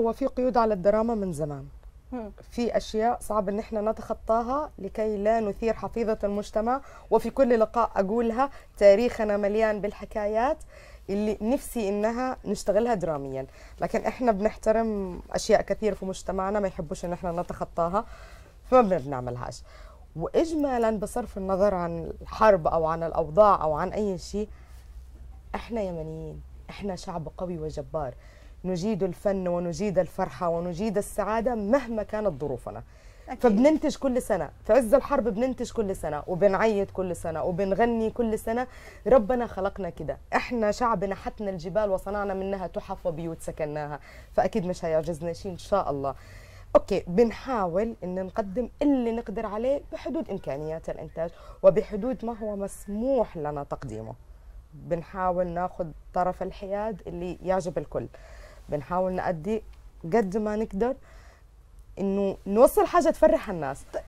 هو في قيود على الدراما من زمان في اشياء صعب ان احنا نتخطاها لكي لا نثير حفيظه المجتمع وفي كل لقاء اقولها تاريخنا مليان بالحكايات اللي نفسي انها نشتغلها دراميا لكن احنا بنحترم اشياء كثير في مجتمعنا ما يحبوش ان احنا نتخطاها فما بنعملهاش واجمالا بصرف النظر عن الحرب او عن الاوضاع او عن اي شيء احنا يمنيين احنا شعب قوي وجبار نجيد الفن ونجيد الفرحة ونجيد السعادة مهما كانت ظروفنا أكيد. فبننتج كل سنة في عز الحرب بننتج كل سنة وبنعيد كل سنة وبنغني كل سنة ربنا خلقنا كده احنا شعب نحتنا الجبال وصنعنا منها تحف وبيوت سكناها فأكيد مش هيعجزنا شيء إن شاء الله اوكي بنحاول ان نقدم اللي نقدر عليه بحدود امكانيات الانتاج وبحدود ما هو مسموح لنا تقديمه بنحاول ناخذ طرف الحياد اللي يعجب الكل بنحاول نأدي قد ما نقدر انه نوصل حاجه تفرح الناس